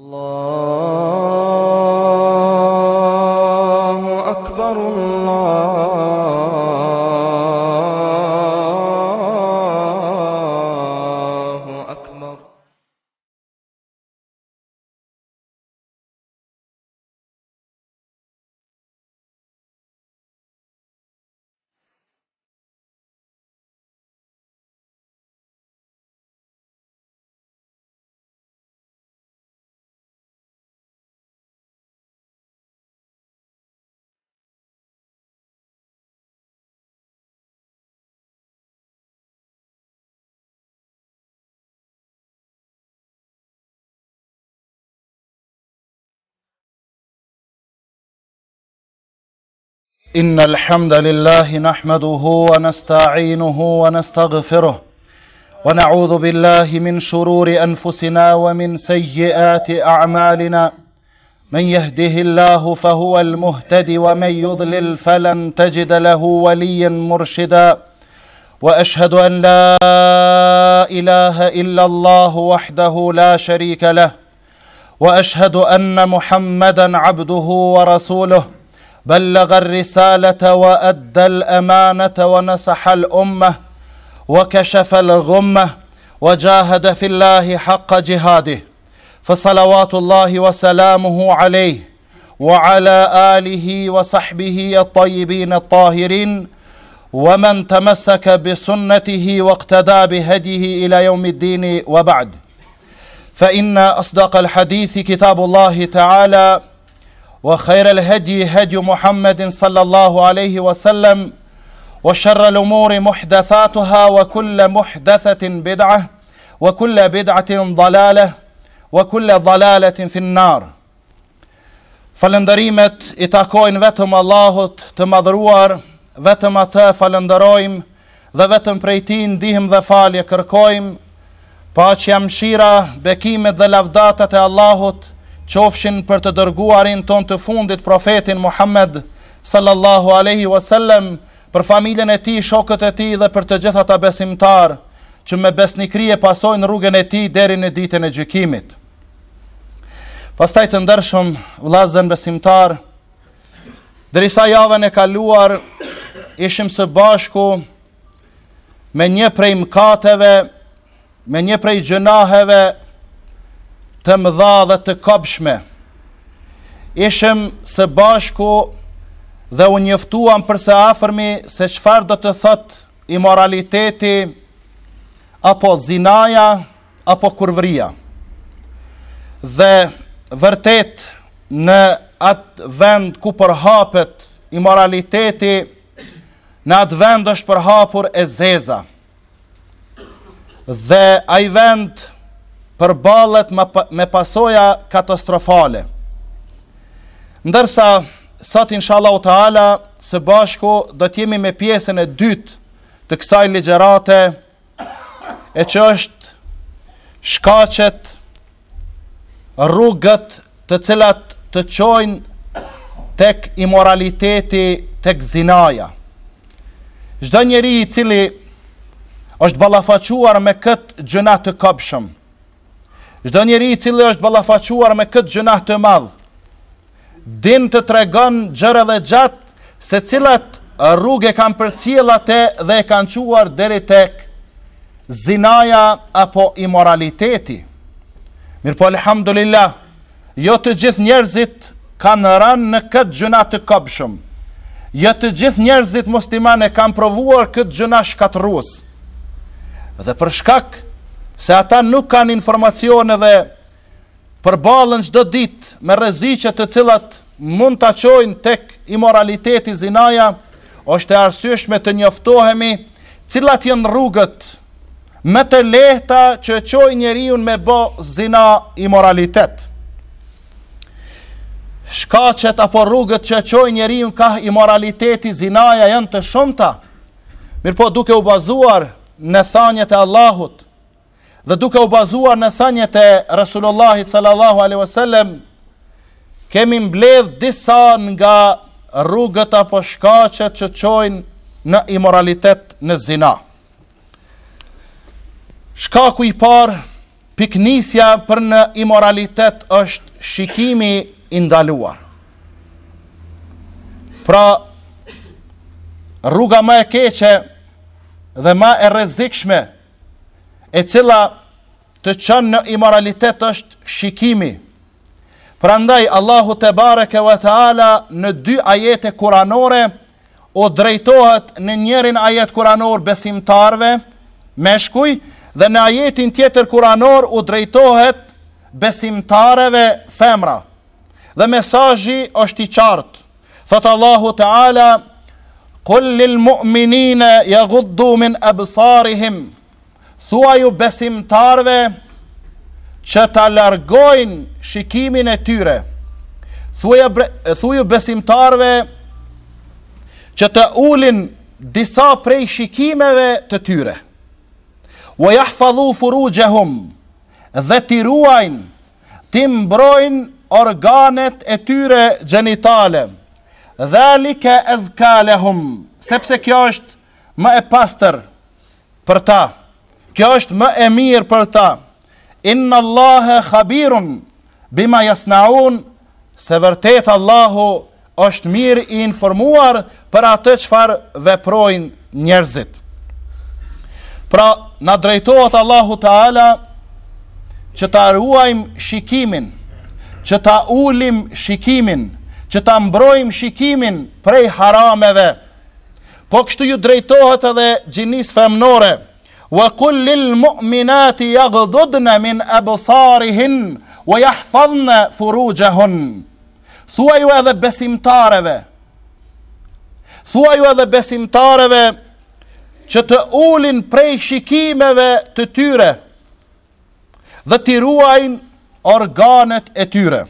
Allah إن الحمد لله نحمده ونستعينه ونستغفره ونعوذ بالله من شرور أنفسنا ومن سيئات أعمالنا من يهده الله فهو المهتد ومن يضلل فلن تجد له وليا مرشدا وأشهد أن لا إله إلا الله وحده لا شريك له وأشهد أن محمدا عبده ورسوله بلغ الرساله وادى الامانه ونصح الامه وكشف الغمه وجاهد في الله حق جهاده فصلوات الله وسلامه عليه وعلى اله وصحبه الطيبين الطاهرين ومن تمسك بسنته واقتدى بهديه الى يوم الدين وبعد فان اصدق الحديث كتاب الله تعالى wa khaira l-hedi hedi Muhammedin sallallahu alaihi wa sallam wa sharra l-umuri muhdathatuha wa kulla muhdathatin bid'a wa kulla bid'atin dalala wa kulla dalalatin finnar Falëndërimet i takojnë vetëm Allahut të madhruar, vetëm atë falëndërojmë dhe vetëm prej ti në dihim dhe falje kërkojmë, pa që jam shira bekimet dhe lavdatat e Allahut qofshin për të dërguarin ton të fundit profetin Muhammed sallallahu aleyhi sallem për familjen e ti, shokët e ti dhe për të gjitha ta besimtar, që me besnikrije pasojnë rrugën e ti deri në ditën e gjykimit. Pastaj të ndërshëm vlazën besimtar, dërisa javën e kaluar, ishim së bashku me një prej mkateve, me një prej gjënaheve, të mëdha dhe të kapshme. Ishëm së bashku dhe unë për përse afërmi se qëfar do të thot imoraliteti, apo zinaja, apo kurvria. Dhe vërtet në atë vend ku përhapet imoraliteti, në atë vend është përhapur e zeza. Dhe ai vend përbalet me pasoja katastrofale. Ndërsa, sot inshallah u të ala, së bashku do t'jemi me pjesën e dytë të kësaj ligjerate, e që është shkacet rrugët të cilat të qojnë tek imoraliteti, tek zinaja. Zdo njeri i cili është balafacuar me këtë gjënat të këpshëm, Çdo njeri i cili është ballafaquar me këtë gjëna të madh, din të tregon xherë dhe xhat se cilat rrugë kanë përcjell atë dhe e kanë çuar deri tek zinaja apo imoraliteti. Mirpo alhamdulillah, jo të gjithë njerëzit kanë rënë në këtë gjëna të kopshëm. Jo të gjithë njerëzit muslimanë kanë provuar këtë gjëna shkatrrues. Dhe për shkak të se ata nuk kanë informacione dhe për balën qdo dit me rëzicet të cilat mund të qojnë tek imoraliteti zinaja, është e arsyshme të njoftohemi cilat jenë rrugët me të lehta që qojnë njeriun me bo zina imoralitet. Shkacet apo rrugët që qojnë njeriun ka imoraliteti zinaja jenë të shumëta, mirë po duke u bazuar në thanjet e Allahut, dhe duke u bazuar në thanjet e Rasulullah sallallahu alaihi wasallam kemi mbledh disa nga rrugët apo shkaqet që çojnë në imoralitet, në zinë. Shkaku i parë piknisja për në imoralitet është shikimi i ndaluar. Pra rruga më e keqe dhe më e rrezikshme e cila të qënë në imoralitet është shikimi. Pra ndaj, Allahu të barek e të ala në dy ajete kuranore, o drejtohet në njerin ajet kuranor besimtarve, me shkuj, dhe në ajetin tjetër kuranor, o drejtohet besimtareve femra. Dhe mesajji është i qartë. Thëtë Allahu të ala, Kullil mu'minine ja guddu min ebësarihim, thua ju besimtarve që ta largojnë shikimin e tyre, thua ju besimtarve që të ulin disa prej shikimeve të tyre, u jahfadhu furu gjehum dhe t'i ruajnë, t'i mbrojnë organet e tyre gjenitale, dhe li ke hum, sepse kjo është më e pastër për ta, Kjo është më e mirë për ta. Inna Allahe khabirun, bima jasnaun, se vërtet Allahu është mirë i informuar për atë qëfar veprojnë njerëzit. Pra, në drejtojtë Allahu Teala që ta ruajmë shikimin, që ta ulim shikimin, që ta mbrojmë shikimin prej harameve, po kështu ju drejtohet edhe gjinis femnore, وقل للمؤمنات يغضضن من أبصارهن ويحفظن فروجهن Thuaj u edhe besimtareve. Thuaj ju edhe besimtareve që të ulin prej shikimeve të tyre dhe të ruajnë organet e tyre.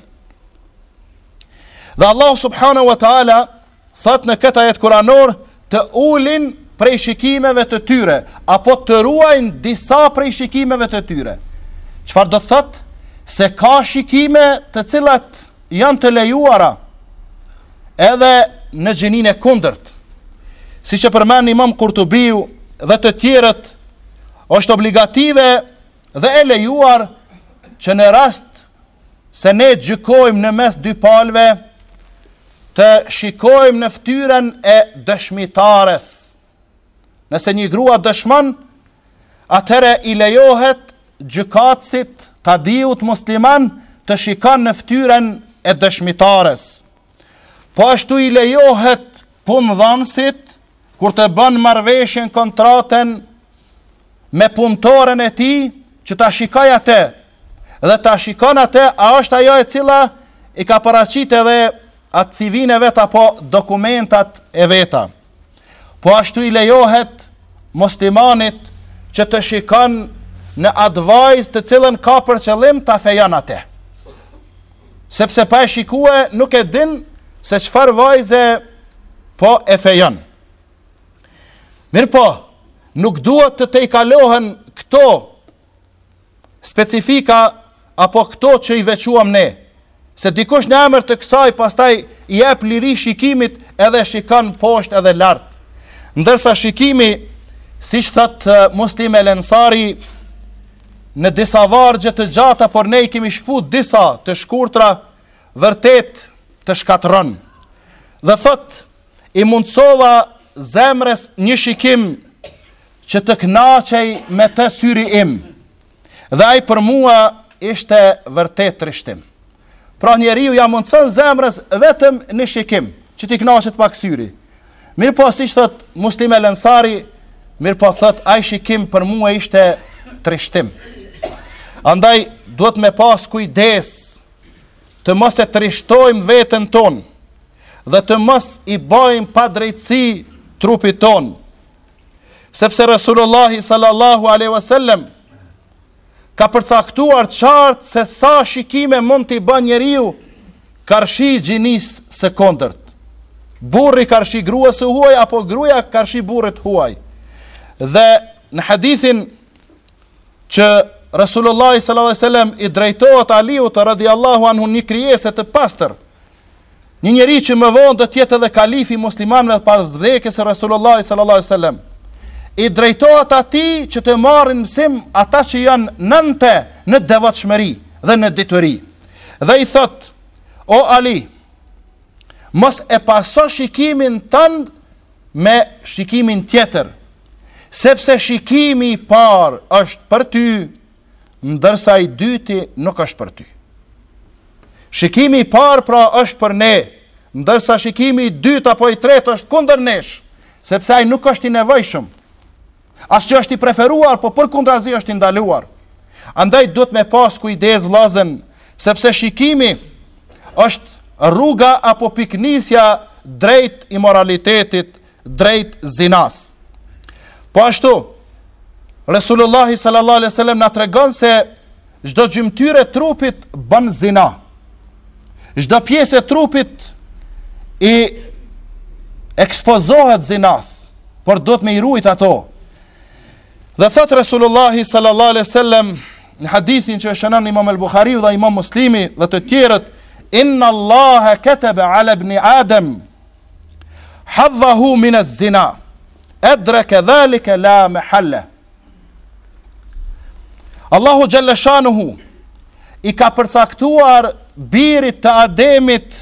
Dhe Allah subhanahu wa taala thot në këtë ajet kuranor të ulin prej shikimeve të tyre apo të ruajnë disa prej shikimeve të tyre. Çfarë do të thotë? Se ka shikime të cilat janë të lejuara edhe në gjinin e kundërt. Si që përmen një mëmë kur të dhe të tjerët, është obligative dhe e lejuar që në rast se ne gjykojmë në mes dy palve të shikojmë në ftyren e dëshmitares. Nëse një grua dëshmon, atëre i lejohet gjykatësit ka diut musliman të shikan në fytyrën e dëshmitares. Po ashtu i lejohet punëdhënësit kur të bën marrveshjen kontratën me punëtoren e tij që ta shikojë atë dhe ta shikon atë a është ajo e cila i ka paraqitë edhe atë civin e vet apo dokumentat e veta. Po ashtu i lejohet muslimanit që të shikon në advajz të cilën ka për qëllim ta atë. Sepse pa e shikue nuk e din se qëfar vajze po e fejan. Mirë po, nuk duhet të te i kalohen këto specifika apo këto që i vequam ne, se dikush në emër të kësaj pastaj jep liri shikimit edhe shikon poshtë edhe lartë. Ndërsa shikimi si që thëtë muslim e lensari, në disa vargjët të gjata, por ne i kemi shpu disa të shkurtra, vërtet të shkatërën. Dhe thëtë, i mundësova zemrës një shikim që të knaqej me të syri im, dhe ai për mua ishte vërtet të rishtim. Pra njeri ju ja mundësën zemrës vetëm një shikim që të me pak syri. Mirë po, si që thëtë muslim e lensari, mirë po thët, a i shikim për mua ishte trishtim. Andaj, duhet me pas kujdes të mos e trishtojmë vetën ton, dhe të mos i bajmë pa drejtësi trupit ton, sepse Resulullahi sallallahu aleyhi wasallem ka përcaktuar qartë se sa shikime mund t'i bë njeriu karshi gjinis së kondërt. Burri karshi gruës u huaj, apo gruja karshi burrit huaj dhe në hadithin që Rasulullah sallallahu alaihi wasallam i drejtohet Aliut radhiyallahu anhu një krijese të pastër. Një njeri që më vonë do të jetë edhe kalifi i muslimanëve pas vdekjes së Rasulullah sallallahu alaihi wasallam. I drejtohet atij që të marrin sim ata që janë nënte në devotshmëri dhe në dituri. Dhe i thot: O Ali, mos e pasosh shikimin tënd me shikimin tjetër sepse shikimi i parë është për ty, ndërsa i dyti nuk është për ty. Shikimi i parë pra është për ne, ndërsa shikimi i dytë apo i tretë është kundër nesh, sepse ai nuk është i nevojshëm. As që është i preferuar, po për kundrazi është i ndaluar. Andaj duhet me pas kujdes vllazën, sepse shikimi është rruga apo piknisja drejt imoralitetit, drejt zinës. Po ashtu, Resulullahi sallallahu alaihi wasallam na tregon se çdo gjymtyrë e trupit bën zina. Çdo pjesë e trupit i ekspozohet zinas, por duhet me i ruajt ato. Dhe thot Resulullahi sallallahu alaihi wasallam në hadithin që e shënon Imam al-Bukhariu dhe Imam Muslimi dhe të tjerët, inna Allahu kataba 'ala ibn Adam hadhahu min az-zina edreke dhalike la me halle. Allahu Gjeleshanuhu i ka përcaktuar birit të ademit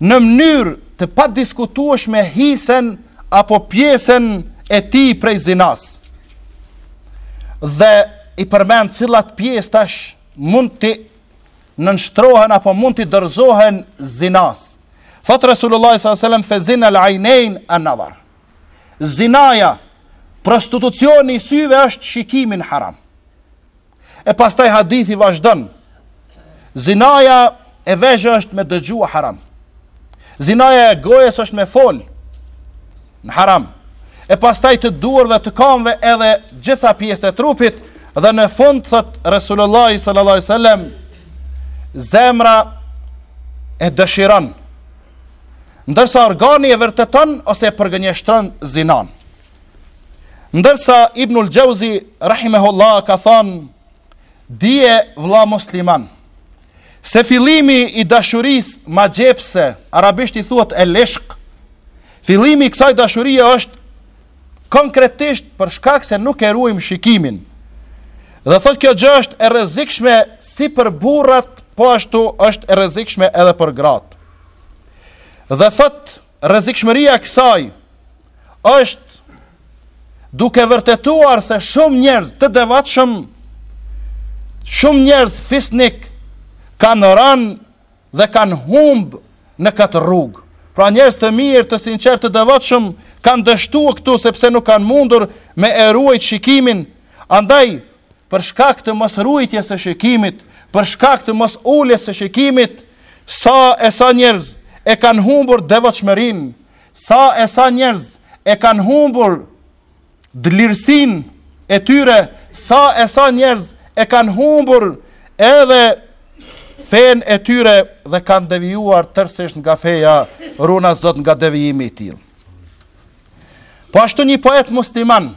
në mënyrë të pa diskutuash me hisen apo pjesen e ti prej zinas. Dhe i përmend cilat pjes tash mund të nënshtrohen apo mund të dërzohen zinas. Thotë Resulullah s.a.s. fezin e lajnejn e nadharë zinaja, prostitucioni i syve është shikimin haram. E pastaj hadithi vazhdon. Zinaja e vezhë është me dëgjua haram. Zinaja e gojës është me fol në haram. E pastaj të duarve të kamve edhe gjitha pjesët e trupit dhe në fund thot Resulullahi sallallahu alaihi wasallam zemra e dëshiron ndërsa organi e vërtetën ose e përgënjështërën zinan. Ndërsa Ibnul Gjauzi, rahim e holla, ka thonë, dje vla musliman, se filimi i dashuris ma gjepse, arabisht i thuat e leshk, filimi i kësaj dashurie është konkretisht për shkak se nuk e ruim shikimin. Dhe thot kjo gjë është e rezikshme si për burrat, po ashtu është e rezikshme edhe për grat. Dhe thot rrezikshmëria e kësaj është duke vërtetuar se shumë njerëz të devotshëm shumë njerëz fisnik kanë ranë dhe kanë humb në këtë rrugë. Pra njerëz të mirë, të sinqertë, të devotshëm kanë dështuar këtu sepse nuk kanë mundur me e ruajt shikimin, andaj për shkak të mos ruajtjes së shikimit, për shkak të mos uljes së shikimit, sa e sa njerëz e kanë humbur devotshmërin, sa e sa njerëz e kanë humbur dëlirsin e tyre, sa e sa njerëz e kanë humbur edhe fen e tyre dhe kanë devijuar tërsesht nga feja runa zot nga devijimi i tij. Po ashtu një poet musliman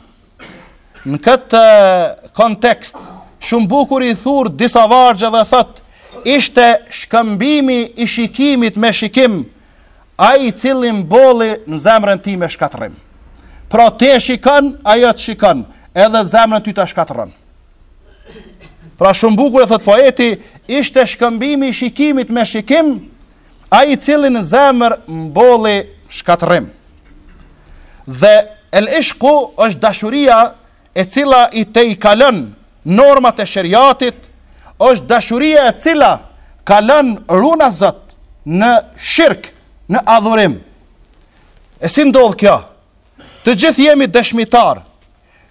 në këtë eh, kontekst shumë bukur i thur disa vargje dhe thotë ishte shkëmbimi i shikimit me shikim, a i cilin boli në zemrën ti me shkatërim. Pra te shikon, a jo të shikon, edhe zemrën ty të shkatërën. Pra shumë bukur e thëtë poeti, ishte shkëmbimi i shikimit me shikim, a i cilin në zemrë më boli shkatërim. Dhe el ishku është dashuria e cila i te i kalën normat e shëriatit, është dashuria e cila ka lënë runa zot në shirk, në adhurim. E si ndodh kjo? Të gjithë jemi dëshmitar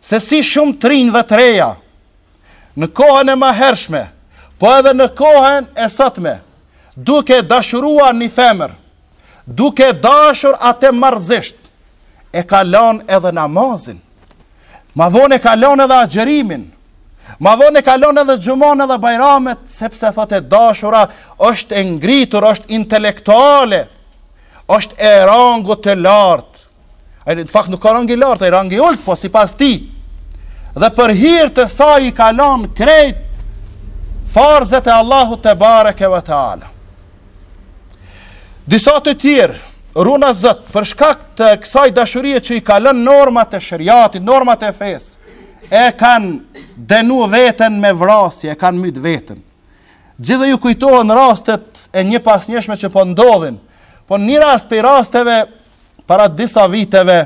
se si shumë të rinj dhe të reja në kohën e hershme, po edhe në kohën e sotme, duke dashuruar një femër, duke dashur atë marrëzisht, e ka lënë edhe namazin. Ma vonë e ka lënë edhe agjerimin, Ma dhonë e kalon edhe gjumon edhe bajramet, sepse thote dashura është ngritur, është intelektuale, është e rangu të lartë. A në fakt nuk ka rangi lartë, e rangi ullë, po si pas ti. Dhe për hirë të sa i kalon krejt, farzët e Allahu të barek e vëtë alë. Disa të tjirë, runa zëtë, shkak të kësaj dashurie që i kalon normat e shëriati, normat e fesë, e kanë dënu veten me vrasje, e kanë myt veten. Gjithë ju kujtohen rastet e një pas njëshme që po ndodhin, po një rast për rasteve para disa viteve,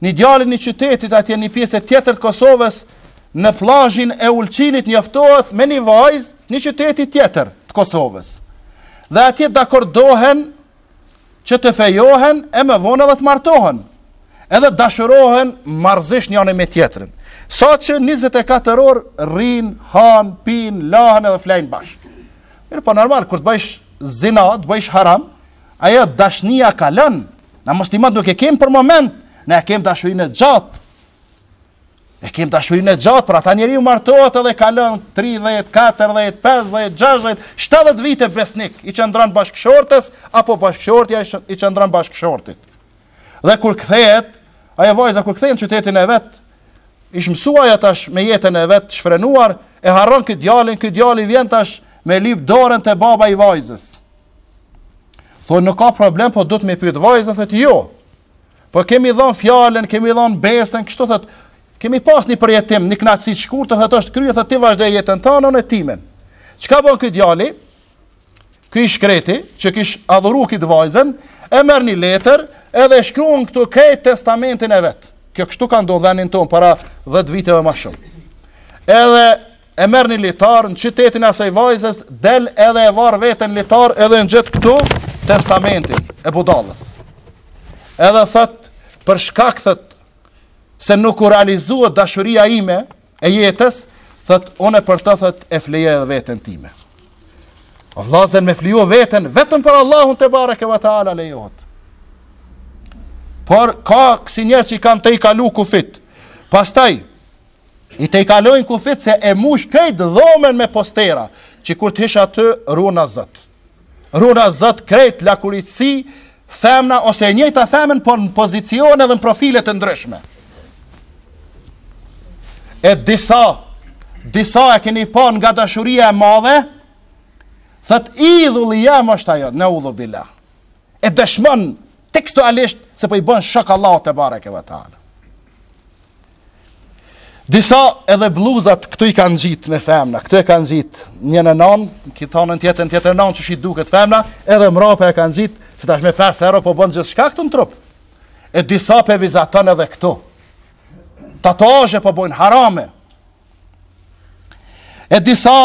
një djali një qytetit atje një pjesë tjetër të Kosovës, në plajin e ulqinit njëftohet me një vajz një qytetit tjetër të Kosovës. Dhe atje dakordohen që të fejohen e me vonë dhe të martohen edhe dashurohen një anë me tjetërin. Sa që 24 orë rin, han, pin, lahënë edhe flajnë bashkë. Mirë po normal, kur të bëjsh zina, të bëjsh haram, ajo dashnia ka lënë. Na mos nuk e kemë për moment, ne e kemë dashurinë gjatë. Ne e kemë dashurinë gjatë, pra ta njeri u martohet edhe ka lënë 30, 40, 50, 60, 70 vite besnik, i që bashkëshortës, bashkë shortës, apo bashkë i që bashkëshortit. bashkë Dhe kur këthejet, ajo vajza kur këthejnë qytetin e vetë, ish mësuaj atash me jetën e vetë shfrenuar, e harron këtë djalin, këtë djallin vjen tash me lip dorën të baba i vajzës. Thonë, nuk ka problem, po dhëtë me pyrit vajzë, thëtë jo, po kemi dhonë fjallin, kemi dhonë besën, kështu thëtë, kemi pas një përjetim, një knatësit shkur, të thëtë është kryë, thëtë ti vazhde jetën të në e timen. Qka bon këtë djali, këj shkreti, që kish adhuru këtë vajzën, e mërë një letër, edhe shkruun këtu krejt testamentin e vetë kjo kështu ka ndonë dhenin ton para 10 viteve ma shumë. Edhe e merë një litarë, në qytetin asaj vajzës, del edhe e varë vetën litarë, edhe në gjithë këtu testamentin e budalës. Edhe thëtë, për shkakë thëtë, se nuk u realizua dashuria ime e jetës, thëtë, unë e për të thëtë e fleje edhe vetën time. O vlazen me fliju vetën, vetën për Allahun të bare këva ta ala lejotë por ka kësi njerë që i kam të i kalu kufit. Pastaj, i të i kalojnë kufit se e mush krejt dhomen me postera, që kur të isha të runa zët. Runa zët krejt lakuritësi, themna ose e njëta femen, por në pozicion dhe në profilet të ndryshme. E disa, disa e keni pon nga dashuria e madhe, thët idhulli jam është ajo, në udhubila. E dëshmonë, tekstualisht se po i bën shok Allahu te bareke ve taala. Disa edhe bluzat këtu i kanë gjit me femna, këtu e kanë gjit një në nëmë, këtë tjetën tjetër nëmë që shi duket femna, edhe mrapa e kanë gjit, se tash me 5 euro po bën gjithë shka këtu në trup. E disa pe vizatën edhe këtu. Tatoje po bojnë harame. E disa,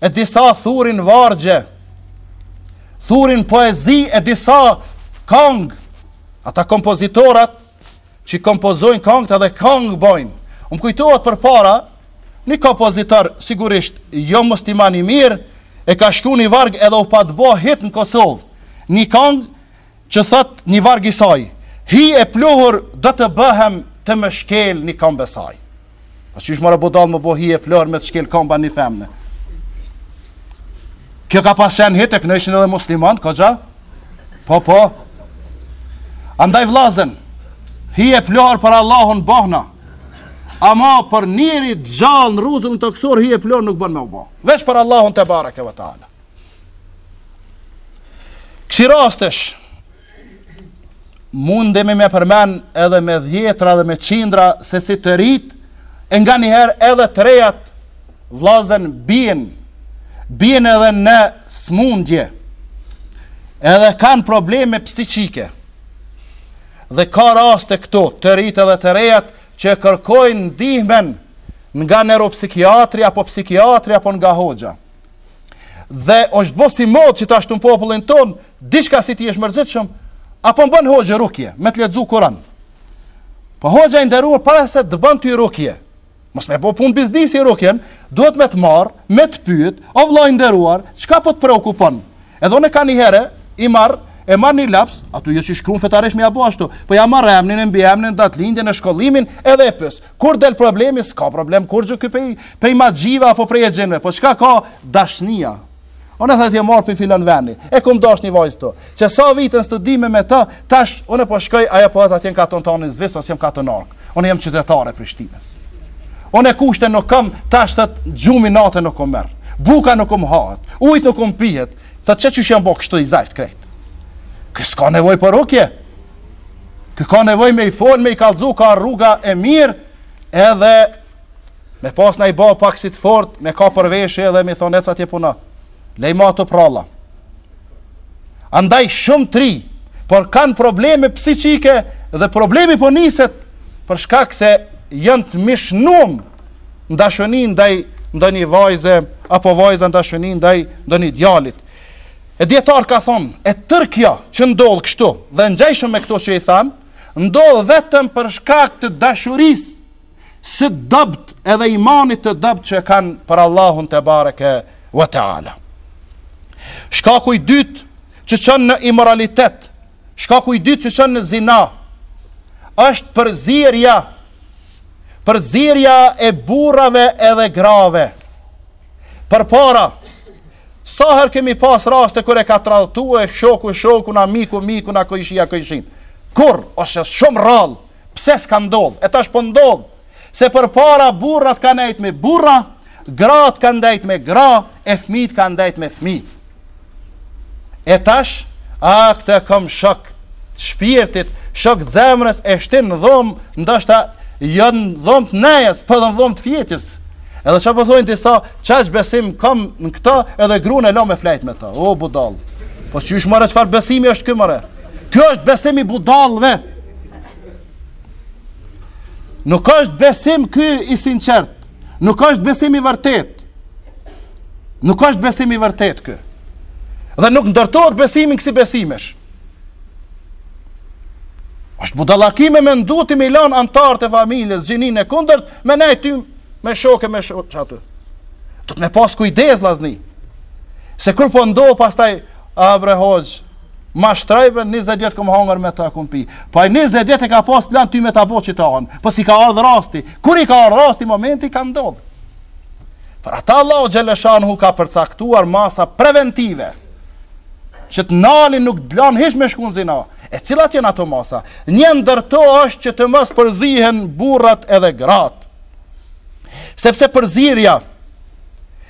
e disa thurin vargje, thurin poezi, e disa kong, ata kompozitorat që kompozojnë kong edhe dhe kong bojnë. Unë kujtohet për para, një kompozitor sigurisht jo i mirë, e ka shku një vargë edhe u pa të bo hitë në Kosovë. Një kong që thot një vargë i saj, hi e pluhur dhe të bëhem të më shkel një e saj. A që është mërë budal më bo hi e pluhur me të shkel komba një femne. Kjo ka pasen hitë, e kënë ishën edhe musliman, ka gja? Po, po, Andaj vlazen, hi e plohar për Allahun bëhna, ama për njëri të gjallë në ruzën të kësor, hi e plohar nuk bën me u bëhna. Vesh për Allahun të barak e vëtala. Kësi rastesh, mundemi me përmen edhe me dhjetra dhe me qindra, se si të rritë, e nga njëherë edhe të rejat vlazen bin, bin edhe në smundje, edhe kanë probleme pësticike dhe ka raste këtu të rritë dhe të rejat që kërkojnë ndihmen nga neuropsikiatri apo psikiatri apo nga hoxha. Dhe është bo si mod që të ashtu në popullin ton, diçka si ti është mërzit shumë, apo në bënë hoxha rukje, me të ledzu kuran. Po hoxha i ndërruar para se të bënë të rukje, mos me po punë biznis i rukjen, duhet me të marë, me të pyët, o vla i ndërruar, qka po të preokupon? Edhone ka një herë, i marë, e marr një laps, aty jo si shkruan fetarësh me apo ashtu, po ja marr emrin, e mbi datë lindje në shkollimin edhe e pës. Kur del problemi, s'ka problem, kur ju ky pei, pei magjiva apo prej xhenve, po çka ka dashnia. Unë tha ti marr për filan vendi. E kum dash një vajzë këtu. Çe sa vitën studime me të, tash unë po shkoj ajo po ata tin katon tonin zvis ose jam katon Unë jam qytetar e Prishtinës. Unë kushte nuk kam tash të gjumi natën në komer. Buka nuk kom hahet, ujit nuk kom pihet. Tha çe çysh jam bë kështu i zaft krejt kësë ka nevoj për rukje, kësë ka nevoj me i fol, me i kalzu, ka rruga e mirë, edhe me pas në i ba pak si të fort, me ka përveshje edhe me thonë e ca tje puna, lejma të pralla. Andaj shumë tri, por kanë probleme psichike dhe problemi po niset për shkak se jënë të mishnum në dashonin ndaj ndonjë vajze apo vajza ndashonin ndaj ndonjë djalit. E djetar ka thonë, e tërkja që ndodhë kështu, dhe në me këto që i thamë, ndodhë vetëm për shkak të dashuris, së dëbt edhe imanit të dëbt që kanë për Allahun të barek e vëtë ala. Shkaku i dytë që qënë në imoralitet, shkaku i dytë që qënë në zina, është përzirja, përzirja e burave edhe grave. Për para, Sa herë kemi pas raste kur e ka tradhtuar shoku shoku na miku miku na koishia koishin. Kur ose shumë rrall. pse s'ka ndodh? E tash po ndodh. Se përpara burrat kanë ndajt me burra, grat kanë ndajt me gra, e fëmit kanë ndajt me fëmit. E tash, a këtë kam shok të shpirtit, shok të zemrës, e jo në dhomë, ndoshta, jënë dhomë të nejes, për po dhëmë dhomë të fjetis, Edhe çfarë po thonë ti sa, çaj besim kam në këtë edhe gruan e lëmë flajt me ta. O budall. Po çysh marrë çfarë besimi është ky marrë? Ky është besimi budallëve. Nuk ka është besim ky i sinqert. Nuk ka është besim i vërtet. Nuk ka është besim i vërtet ky. Dhe nuk ndërtohet besimi kësi besimesh. Është budallakim me mendutim i lan antar të familjes, xhininë e kundërt, me nejtë me shokë me shokë aty. Do të më pas kujdes vllazni. Se kur po ndo pastaj Abre Hoxh, ma shtrajben 20 vjet kom hangër me ta kumpi. Po ai 20 vjet e ka pas plan ty me ta ta çitan. Po si ka ardh rasti? Kur i ka ardh rasti momenti ka ndodhur. Për ata Allahu xhaleshan hu ka përcaktuar masa preventive. Që të nalin nuk dlan hiç me shkon zinë. E cilat janë ato masa? Një ndërto është që të mos përzihen burrat edhe grat sepse përzirja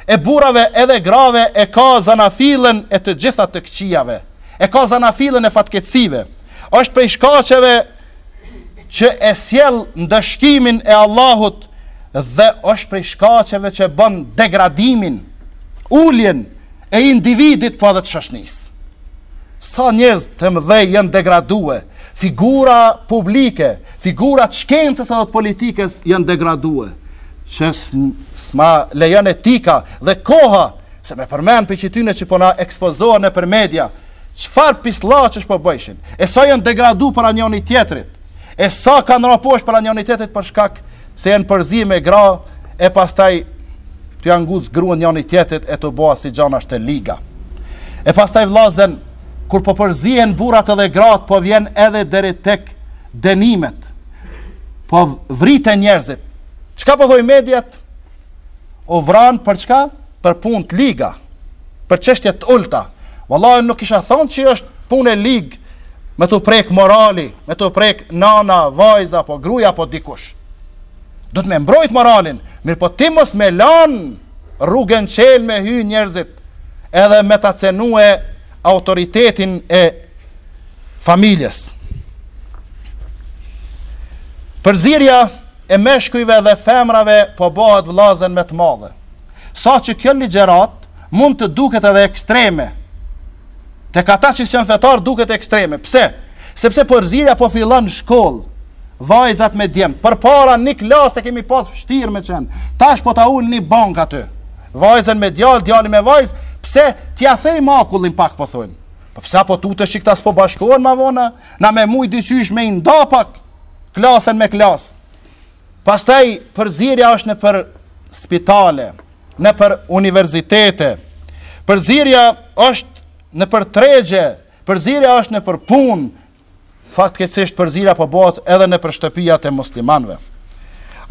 e burave edhe grave e ka zanafilën e të gjitha të këqijave, e ka zanafilën e fatkeqësive. Është prej shkaqeve që e sjell ndëshkimin e Allahut dhe është prej shkaqeve që bën degradimin, uljen e individit pa po dhe të shashnis. Sa njerëz të mëdhej janë degraduar, figura publike, figura të shkencës apo politikës janë degraduar që s'ma lejon etika dhe koha, se me përmen për që tyne që po na ekspozohen e për media, qëfar pisla që shpo bëjshin, e sa jenë degradu për anjoni tjetrit, e sa kanë raposh për anjoni tjetrit për shkak se jenë përzi me gra, e pas taj të janë gudzë gru anjoni tjetrit e të boa si gjana shte liga. E pas taj vlazen, kur po përzien burat edhe grat, po vjen edhe deri tek denimet, po vrite njerëzit, Çka po thoi mediat? O vran për çka? Për punë të liga. Për çështje të ulta. Wallahi nuk kisha thonë që është punë e ligë me të prek morali, me të prek nana, vajza apo gruja, apo dikush. Do të mbrojtë mbrojt moralin, mirë po ti mos më lan rrugën çel me hy njerëzit edhe me ta cenue autoritetin e familjes. Përzirja e meshkujve dhe femrave po bëhet vllazën më të madhe. Sa që kjo ligjërat mund të duket edhe ekstreme. Te ata që janë fetar duket ekstreme. Pse? Sepse porzilla po fillon në shkollë. Vajzat me djem, përpara një klasë kemi pas vështirë me qenë. Tash po ta ulni në bank aty. Vajzën me djalë, djalin me vajzë, pse t'ia thej makullin pak po thonë. Po pse apo tutësh këta s'po bashkohen ma vona? Na me mujt dyqysh me nda pak klasën me klasë. Pastaj përzirja është në për spitale, në për universitete. Përzirja është në për tregje, përzirja është në për punë. Faktikisht përzira po bëhet edhe në për shtëpijat e muslimanëve.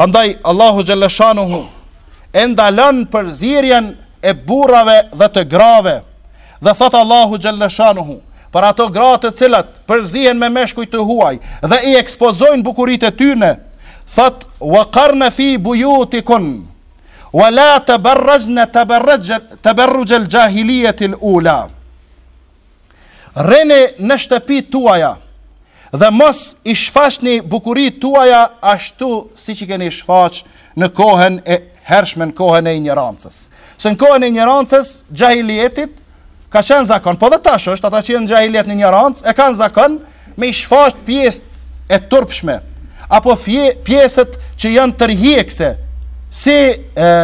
Andaj Allahu xhalleshanuhu e ndalon përzirjen e burrave dhe të grave. Dhe thot Allahu xhalleshanuhu për ato gratë të cilat përzihen me meshkujt të huaj dhe i ekspozojnë bukuritë tyre Thot, wa karna fi bujutikun, wa la të barrajnë të barrujnë të jahilijet ula. Rene në shtëpi tuaja, dhe mos i shfaqë një bukurit tuaja, ashtu si që keni shfaqë në kohën e hershme në kohën e një Se në kohën e një rancës, ka qenë zakon, po dhe tashë është, ata qenë jahilijet një një rancë, e kanë zakon me i shfaqë pjesë e turpshme, apo fje, pjesët që janë tërhjekse, si e,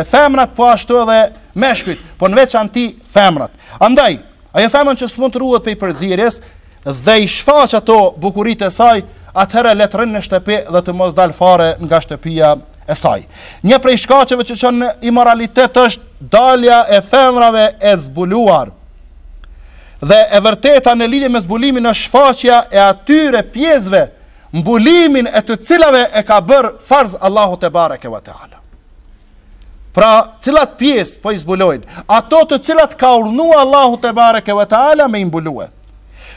femrat po ashtu edhe meshkujt, po në veç anti femrat. Andaj, ajo femën që s'mund të ruhet për i përzirjes, dhe i shfaq ato bukurit e saj, atëherë letërën në shtepi dhe të mos dalë fare nga shtepia e saj. Një prej shkacheve që që në imoralitet është dalja e femrave e zbuluar, dhe e vërteta në lidhje me zbulimin është shfaqja e atyre pjesëve mbulimin e të cilave e ka bërë farz Allahu te bareke ve teala. Pra, cilat pjesë po i zbulojnë? Ato të cilat ka urnuar Allahu te bareke ve teala me mbulue.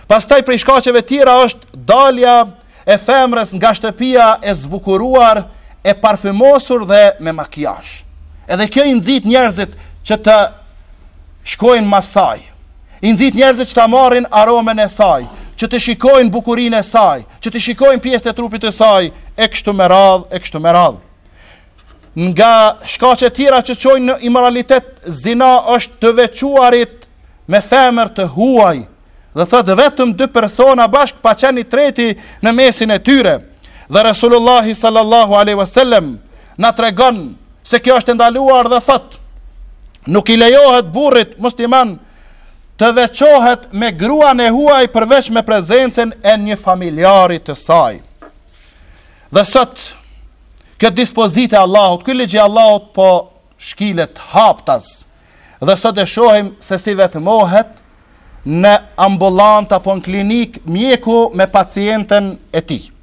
Pastaj prej shkacheve tjera është dalja e femrës nga shtëpia e zbukuruar, e parfymosur dhe me makiazh. Edhe kjo i nxit njerëzit që të shkojnë masaj. I nxit njerëzit që ta marrin aromën e saj që të shikojnë bukurinë e saj, që të shikojnë pjesët e trupit të saj e kështu me radh, e kështu me radh. Nga shkaqe tjera që çojnë në imoralitet, zina është të veçuarit me femër të huaj. Dhe thotë vetëm dy persona bashk pa qenë i treti në mesin e tyre. Dhe Resulullah sallallahu alaihi wasallam na tregon se kjo është ndaluar dhe thotë nuk i lejohet burrit musliman të veqohet me gruan e huaj përveç me prezencen e një familjarit të saj. Dhe sot, këtë dispozite Allahut, këtë ligje Allahut po shkilet haptas, dhe sot e shohim se si vetëmohet në ambulanta po në klinik mjeku me pacienten e tijë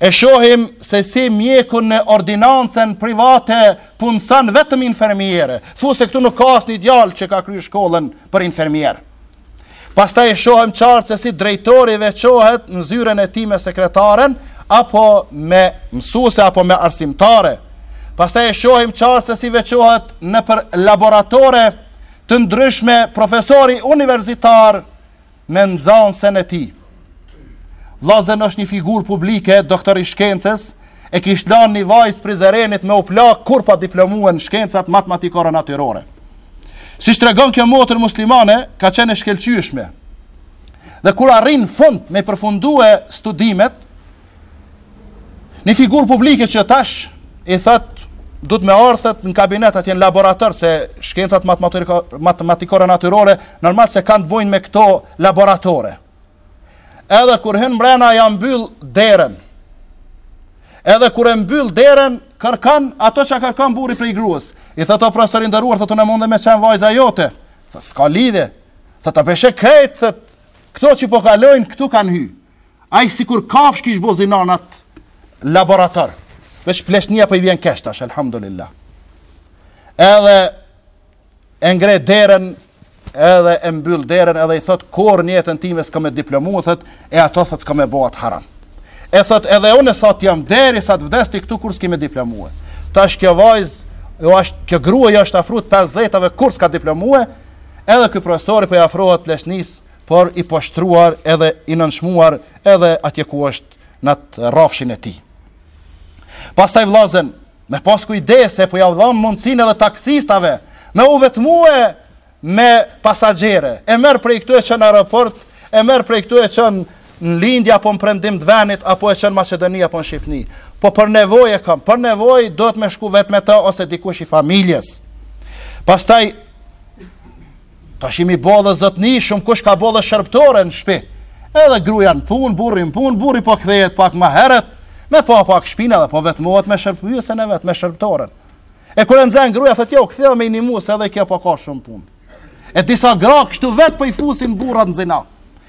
e shohim se si mjeku në ordinancën private punësan vetëm infermiere, thu se këtu nuk ka asë një djalë që ka kryu shkollën për infermierë. Pasta e shohim qartë se si drejtori veqohet në zyren e ti me sekretaren, apo me mësuse, apo me arsimtare. Pasta e shohim qartë se si veqohet në për laboratore të ndryshme profesori universitar me nëzansën e ti. Vlazen është një figur publike, doktor i shkencës, e kishte lanë një vajzë prizerenit me upla, kur pa diplomuën shkencat matematikore natyrore. Si shtë regon kjo motër muslimane, ka qene shkelqyshme, dhe kur arrin fund me përfundue studimet, një figur publike që tash, i thëtë, du të me orëthët në kabinet atjen laborator, se shkencat matematikore natyrore, normal se kanë të bojnë me këto laboratore edhe kur hyn brenda ja mbyll derën. Edhe kur e mbyll derën, kërkan ato çka kërkan burri prej gruas. I thotë o profesor i nderuar, thotë ne mundem me çan vajza jote. Tha s'ka lidhje. Tha ta peshë krejt, thë, këto që po kalojn këtu kanë hy. Ai sikur kafsh kish bozin nanat laborator. Veç pleshnia po i vjen kesh tash, alhamdulillah. Edhe e ngre derën edhe e mbyll derën edhe i thot kur në jetën time s'kam me diplomu thot e ato thot s'kam me bëhat haram e thot edhe unë sa jam derisa të vdes ti këtu kur s'kam me diplomu tash kjo vajz jo as kjo grua jo as ta afrohet pas tave kur s'ka diplomu edhe ky profesori po i afrohet pleshnis por i poshtruar edhe i nënshmuar edhe atje ku është nat rrafshin e tij pastaj vllazën me pas kujdes e po ja dha mundsinë edhe taksistave Në u vetmuë me pasagjere, e merë prej këtu e që në aeroport, e merë prej këtu e që në lindja, apo në prendim të venit, apo e që në Macedonia, apo në Shqipni. Po për nevoj e kam, për nevoj do të me shku vetë me ta, ose dikush i familjes. Pastaj, ta shimi bodhe zëtni, shumë kush ka bodhe shërptore në shpi. Edhe gruja në pun, burri në pun, burri po këthejet pak ma heret, me pak pak shpina dhe po vetë muat me shërpjusën e vetë me shërptoren. E kërë në zengë gruja, thëtë jo, këthejet me një musë edhe kjo po ka shumë punë e disa gra kështu vet po i fusin burrat në zinë.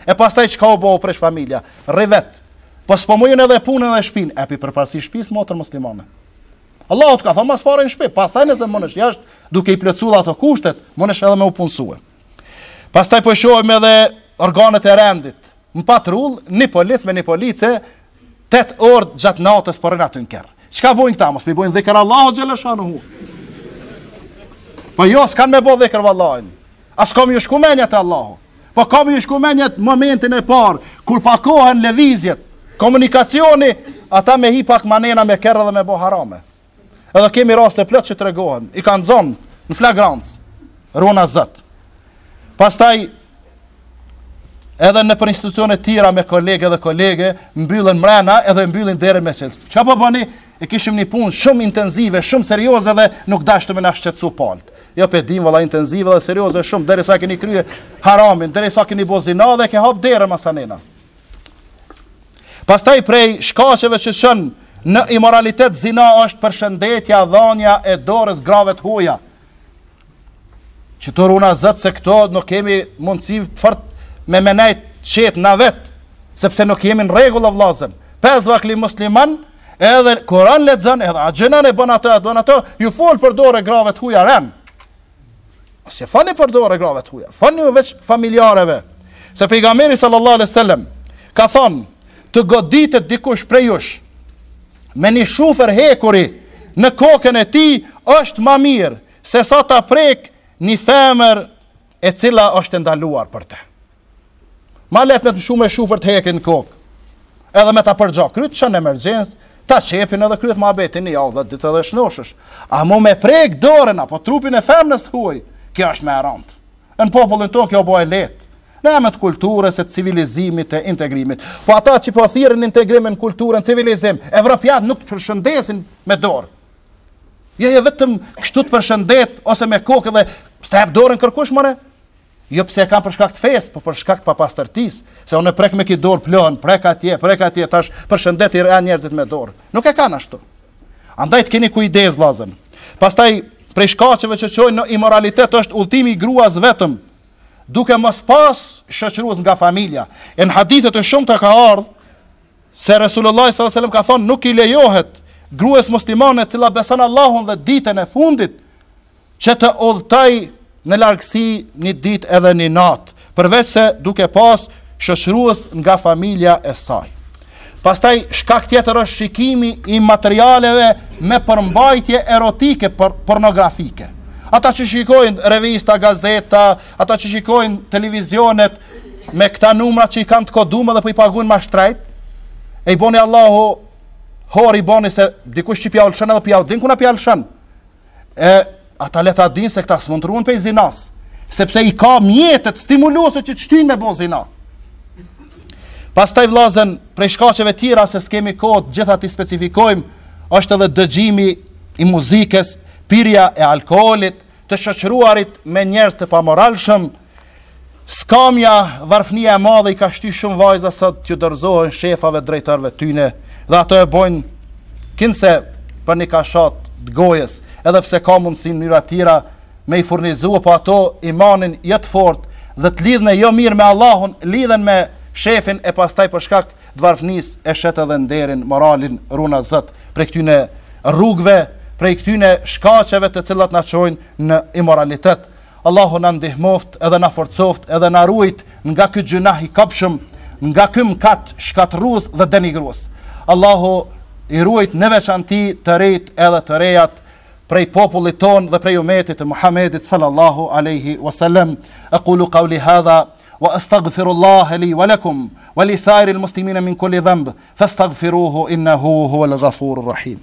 E pastaj çka u bë për familja? Rri vet. Po spomojnë edhe punën edhe shtëpinë, e pi përparësi shtëpisë motër muslimane. Allahu të ka thonë mas parën në shtëpi, pastaj nëse mundesh jashtë, duke i plotësuar ato kushtet, mundesh edhe me u punsua. Pastaj po shohim edhe organet e rendit. Në patrull, në policë me në police, tet orë gjatë natës po rën aty në kerr. Çka bojnë këta mos? Mi bojnë dhikr Allahu hu. Po jo, s'kan me bë dhikr vallallajin. As kam ju shkumenjat e Allahu. Po kam ju shkumenjat momentin e parë, kur pakohen levizjet, komunikacioni, ata me hi pak manena me kërë dhe me bo harame. Edhe kemi raste plët që të regohen, i kanë zonë në flagrantës, rona zëtë. Pastaj, edhe në për institucionet tira me kolege dhe kolege, mbyllën mrena edhe mbyllën derën me qëllës. Qa po bëni, e kishim një punë shumë intenzive, shumë serioze dhe nuk dashtu me nashqetsu paltë jo pe dim valla intensive dhe serioze shumë derisa keni krye haramin, derisa keni bozina dhe ke hap derën masanena. Pastaj prej shkaqeve që shën në imoralitet zina është përshëndetja, dhënia e dorës grave të huaja. të una zot se këto nuk kemi mundësi fort me menajt çet na vet, sepse nuk jemi në rregull o vllazën. Pes vakli musliman edhe Kur'an lexon edhe axhenan e bën ato, do na ju fol për dorë grave të huaja rën. Asje fani për dore grave të huja, fali me veç familjareve. Se pejgameri sallallahu alaihi sallam ka thonë, të goditët dikush prej jush, me një shufer hekuri në kokën e ti, është ma mirë, se sa ta prek një femër e cila është ndaluar për te. Ma letë me të shumë e shufer të hekin në kokë, edhe me ta përgja krytë që në emergjensë, ta qepin edhe krytë ma beti një, ja, dhe ditë edhe shnoshësh, a mu me prek dorena, po trupin e femë nësë hujë, kjo është me rënd. Në popullin tokë kjo bëhet lehtë. Në emër të kulturës, të civilizimit, të integrimit. Po ata që po thirrën integrimin në kulturën, civilizim, evropian nuk të përshëndesin me dorë. Jo, jo vetëm kështu të përshëndet ose me kokë dhe stap dorën kërkush more. Jo pse e kanë për shkak të fesë, po për shkak të papastërtisë, se unë prek me këtë dorë plan, prek atje, prek atje tash përshëndet i rënë njerëzit me dorë. Nuk e kanë ashtu. Andaj të keni kujdes vllazën. Pastaj prej shkaqeve që qojnë në imoralitet është ultimi i gruas vetëm, duke mos pas shoqëruar nga familja. E në hadithe të shumta ka ardhur se Resulullah sallallahu alajhi wasallam ka thonë nuk i lejohet gruas muslimane e cila beson Allahun dhe ditën e fundit që të udhtoj në largësi një ditë edhe një natë, përveç se duke pas shoqëruar nga familja e saj. Pastaj shkak tjetër është shikimi i materialeve me përmbajtje erotike por pornografike. Ata që shikojnë revista, gazeta, ata që shikojnë televizionet me këta numra që i kanë të kodumë dhe për po i pagunë ma shtrejt, e i boni Allahu, hori i boni se dikush që pjallë shënë edhe pjallë din kuna pjallë shënë, e ata leta din se këta së mundruun për i zinas, sepse i ka mjetet stimuluse që të shtynë me bon zinas. Pastaj vlazen prej shkaqeve tjera se skemi kohë gjithatë t'i specifikojmë, është edhe dëgjimi i muzikës, pirja e alkoolit, të shoqëruarit me njerëz të pamoralshëm, skamja, varfënia e madhe i ka shty shumë vajza sa t'ju dorëzohen shefave drejtorëve tyne dhe ato e bojnë kinse për një kashat të gojës, edhe pse ka mundësi në njëra tira me i furnizua, po ato imanin jetë fort dhe të e jo mirë me Allahun, lidhën me shefin e pastaj për shkak të varfënisë e shet edhe nderin moralin runa zot për këtyne rrugëve për këtyne shkaqeve të cilat na çojnë në imoralitet Allahu na ndihmoft edhe na forcoft edhe na ruajt nga ky gjunah i kapshëm nga ky mkat shkatrrues dhe denigrues Allahu i ruajt në veçanti të rejt edhe të rejat prej popullit ton dhe prej umetit të Muhamedit sallallahu alaihi wasallam aqulu qawli hadha واستغفر الله لي ولكم ولسائر المسلمين من كل ذنب فاستغفروه انه هو الغفور الرحيم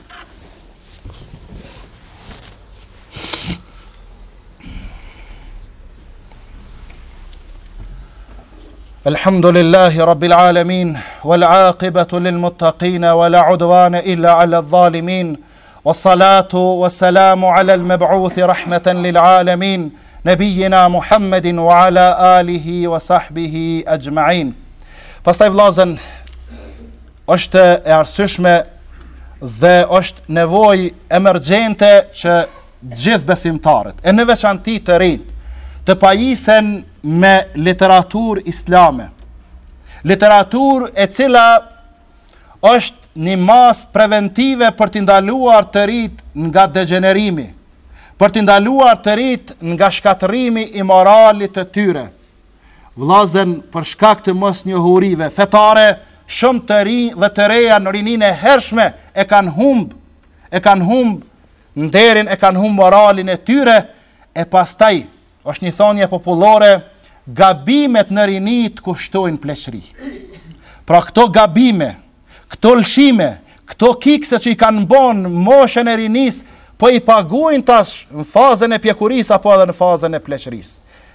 الحمد لله رب العالمين والعاقبه للمتقين ولا عدوان الا على الظالمين والصلاه والسلام على المبعوث رحمه للعالمين nebijina Muhammedin wa ala alihi wa sahbihi e gjmajin. Pastaj vlazen, është e arsyshme dhe është nevoj emergjente që gjithë besimtarët, e në veçanti të rinjë, të pajisen me literatur islame. Literatur e cila është një mas preventive për t'indaluar të rritë nga degenerimi, për të ndaluar të rrit nga shkatërimi i moralit të tyre. Vllazën për shkak të mos njohurive fetare, shumë të rinj dhe të reja në rinin e hershme e kanë humb, e kanë humb nderin, e kanë humb moralin e tyre e pastaj është një thonje popullore, gabimet në rinit kushtojnë pleqëri. Pra këto gabime, këto lëshime, këto kikse që i kanë bonë moshën e rinisë, po i paguajnë tash në fazën e pjekurisë apo edhe në fazën e pleqërisë.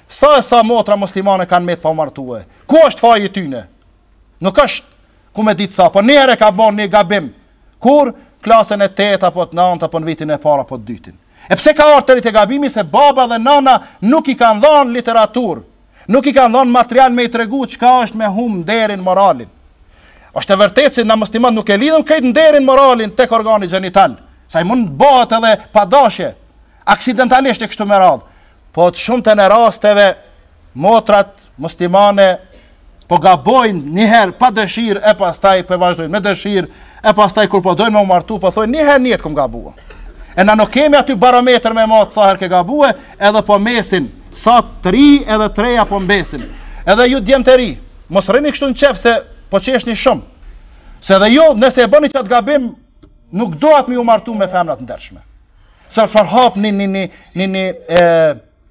Sa e sa motra muslimane kanë me të pomartue? Ku është faji tyne? Nuk është ku me ditë sa, po njëre ka bën një gabim. Kur? Klasën e 8, apo të 9, apo në vitin e para, apo të dytin. E pse ka arterit e gabimi se baba dhe nana nuk i kanë dhanë literatur, nuk i kanë dhanë material me i tregu çka është me hum derin moralin. është e vërtetë si na muslimat nuk e lidhëm këjtë në derin moralin të korganit gjenitalë sa i mund bëhet edhe dashje, aksidentalisht e kështu me radhë, po të shumë të në rasteve, motrat, muslimane, po gabojnë njëherë pa dëshirë, e pas taj për po vazhdojnë me dëshirë, e pas taj kur po dojnë me umartu, po thoi njëherë njëtë këmë gabua. E na nuk kemi aty barometr me matë sa herë ke gabue, edhe po mesin, sa tri edhe treja po mbesin. Edhe ju djemë të ri, mos rini kështu në qefë se po qeshni shumë, se edhe ju nëse e bëni që atë gabim, nuk dohet mi u martu me femrat ndershme. Sa farhap një, një, një, një, një, e,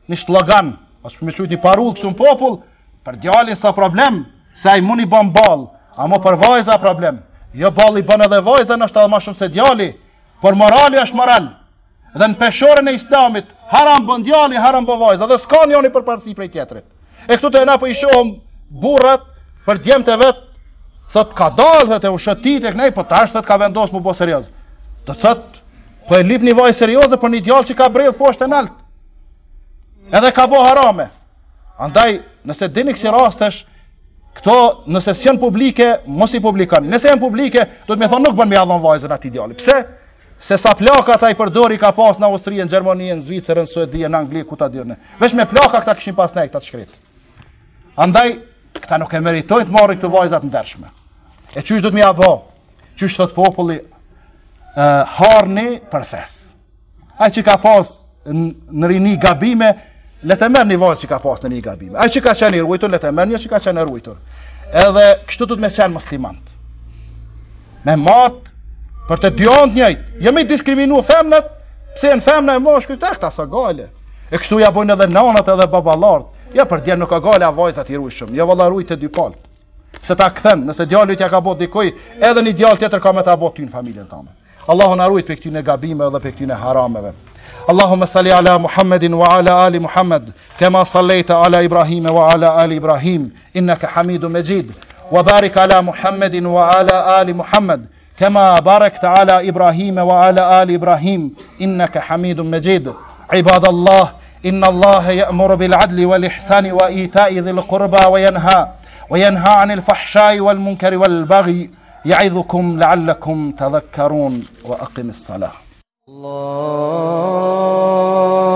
një shlagan, ashtë me qujtë një parull kësë në popull, për djali sa problem, se a i mund i bën balë, a mo për vajza problem. Jo balë i bën edhe vajza, në është edhe ma shumë se djali, por morali është moral. Dhe në peshore e islamit, haram bën djali, haram bën vajza, dhe s'ka njoni për parësi prej tjetërit. E këtu të e na për po i shohëm burrat, për djemë të vetë, thot ka dalë dhe të ushtit e kënej, për po tash thot ka vendosë mu bo serios. Të thot, po e lip një vaj serios për një djallë që ka bredhë poshtë e nalt. Edhe ka bo harame. Andaj, nëse dini kësi rastesh, këto nëse sjën publike, mos i publikan. Nëse jenë publike, do të me thonë nuk bën me adhon vajzën ati djallë. Pse? Se sa plaka ta i përdori ka pas në Austrije, në Gjermonije, në Zvicërë, në Suedije, në Anglije, ku ta dyrëne. Vesh me plaka këta këshin pas ne këta të shkrit. Andaj, këta nuk e meritojnë të marri këtë vajzat në dërshme. E qysh do të më ja bë. Qysh thot populli ë harni për thes. Ai që ka pas në rini gabime, le të merrni vaji që ka pas në rini gabime. Ai që ka qenë i rujtur, le të merrni ai që ka qenë i rujtur. Edhe kështu do të më qenë muslimant. Me matë për të dyon të njëjtë. Jo më diskriminuo femrat, pse janë femra e moshë këta këta sa gale. E kështu ja bojnë edhe nanat edhe babalartë. Ja për dia nuk ka gale vajzat i rujshëm. Ja jo, valla rujtë dy palt se ta kthem, nëse djali ja ka bëu dikoj, edhe një djalë tjetër ka me ta bëu ty në familjen tënde. Allahu na ruaj prej këtyre gabimeve dhe prej këtyre harameve. Allahumma salli ala Muhammadin wa ala ali Muhammad, kama sallaita ala Ibrahim wa ala ali Ibrahim, innaka Hamidum Majid. Wa barik ala Muhammadin wa ala ali Muhammad, kama barakta ala Ibrahim wa ala ali Ibrahim, innaka Hamidum Majid. Ibadallah, inna Allah ya'muru bil 'adli wal ihsani wa ita'i dhil qurba wa yanha وينهى عن الفحشاء والمنكر والبغي يعظكم لعلكم تذكرون وأقم الصلاة الله